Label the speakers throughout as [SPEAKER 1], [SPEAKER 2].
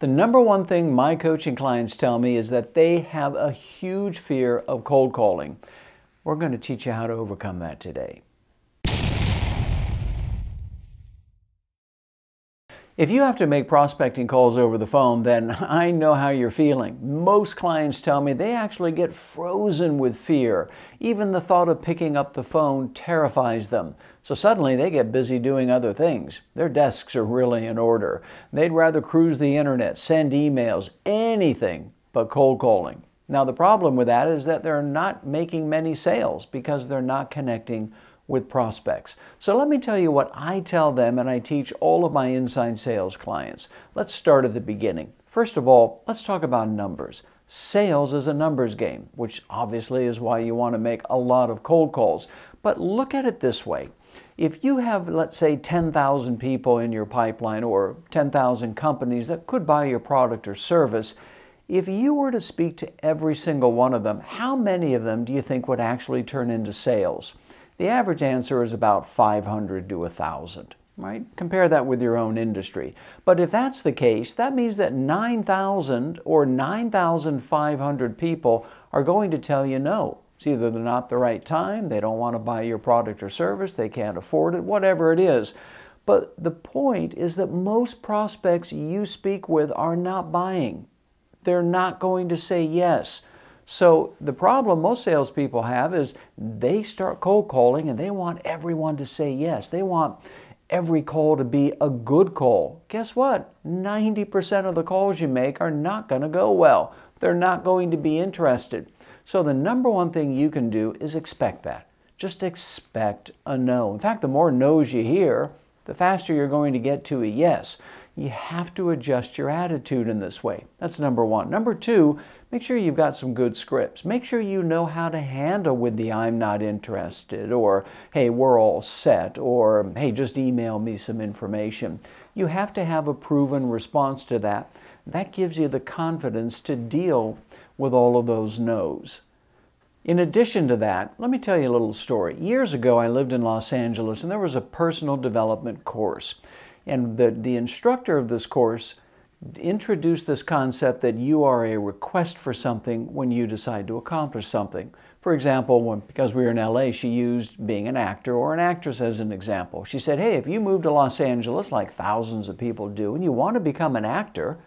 [SPEAKER 1] The number one thing my coaching clients tell me is that they have a huge fear of cold calling. We're going to teach you how to overcome that today. If you have to make prospecting calls over the phone, then I know how you're feeling. Most clients tell me they actually get frozen with fear. Even the thought of picking up the phone terrifies them. So suddenly they get busy doing other things. Their desks are really in order. They'd rather cruise the internet, send emails, anything but cold calling. Now the problem with that is that they're not making many sales because they're not connecting with prospects. So let me tell you what I tell them and I teach all of my inside sales clients. Let's start at the beginning. First of all, let's talk about numbers. Sales is a numbers game, which obviously is why you want to make a lot of cold calls. But look at it this way. If you have, let's say, 10,000 people in your pipeline or 10,000 companies that could buy your product or service, if you were to speak to every single one of them, how many of them do you think would actually turn into sales? The average answer is about 500 to 1,000, right? Compare that with your own industry. But if that's the case, that means that 9,000 or 9,500 people are going to tell you no. It's either they're not the right time, they don't want to buy your product or service, they can't afford it, whatever it is. But the point is that most prospects you speak with are not buying. They're not going to say yes. So the problem most salespeople have is they start cold calling and they want everyone to say yes. They want every call to be a good call. Guess what? 90% of the calls you make are not going to go well. They're not going to be interested. So the number one thing you can do is expect that. Just expect a no. In fact, the more no's you hear, the faster you're going to get to a yes you have to adjust your attitude in this way. That's number one. Number two, make sure you've got some good scripts. Make sure you know how to handle with the I'm not interested or hey, we're all set or hey, just email me some information. You have to have a proven response to that. That gives you the confidence to deal with all of those no's. In addition to that, let me tell you a little story. Years ago, I lived in Los Angeles and there was a personal development course. And the, the instructor of this course introduced this concept that you are a request for something when you decide to accomplish something. For example, when, because we were in LA, she used being an actor or an actress as an example. She said, hey, if you move to Los Angeles like thousands of people do and you want to become an actor,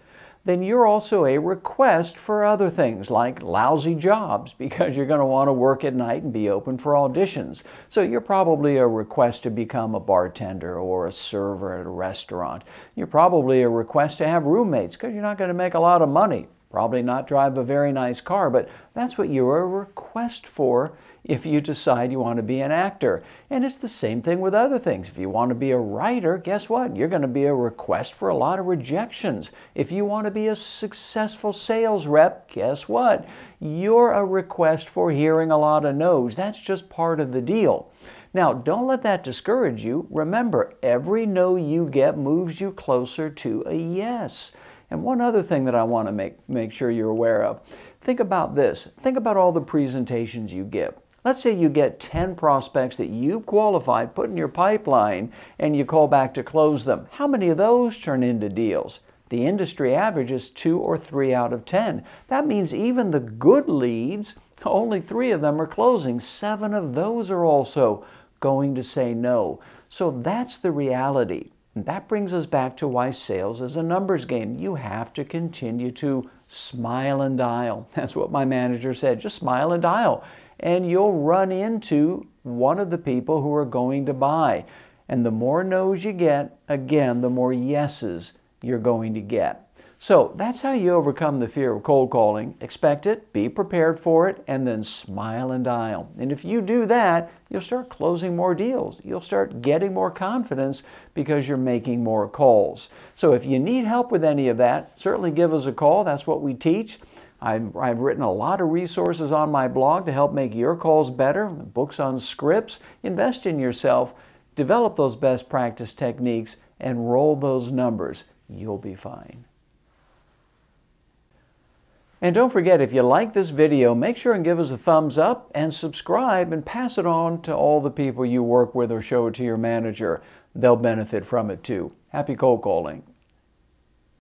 [SPEAKER 1] then you're also a request for other things like lousy jobs because you're going to want to work at night and be open for auditions. So you're probably a request to become a bartender or a server at a restaurant. You're probably a request to have roommates because you're not going to make a lot of money, probably not drive a very nice car, but that's what you're a request for if you decide you want to be an actor. And it's the same thing with other things. If you want to be a writer, guess what? You're going to be a request for a lot of rejections. If you want to be a successful sales rep, guess what? You're a request for hearing a lot of no's. That's just part of the deal. Now, don't let that discourage you. Remember, every no you get moves you closer to a yes. And one other thing that I want to make, make sure you're aware of. Think about this. Think about all the presentations you give. Let's say you get 10 prospects that you qualified, put in your pipeline, and you call back to close them. How many of those turn into deals? The industry average is two or three out of 10. That means even the good leads, only three of them are closing. Seven of those are also going to say no. So that's the reality. That brings us back to why sales is a numbers game. You have to continue to smile and dial. That's what my manager said. Just smile and dial. And you'll run into one of the people who are going to buy. And the more no's you get, again, the more yeses you're going to get. So that's how you overcome the fear of cold calling. Expect it, be prepared for it, and then smile and dial. And if you do that, you'll start closing more deals. You'll start getting more confidence because you're making more calls. So if you need help with any of that, certainly give us a call. That's what we teach. I've, I've, written a lot of resources on my blog to help make your calls better, books on scripts. Invest in yourself, develop those best practice techniques, and roll those numbers. You'll be fine. And don't forget, if you like this video, make sure and give us a thumbs up and subscribe and pass it on to all the people you work with or show it to your manager. They'll benefit from it too. Happy cold calling.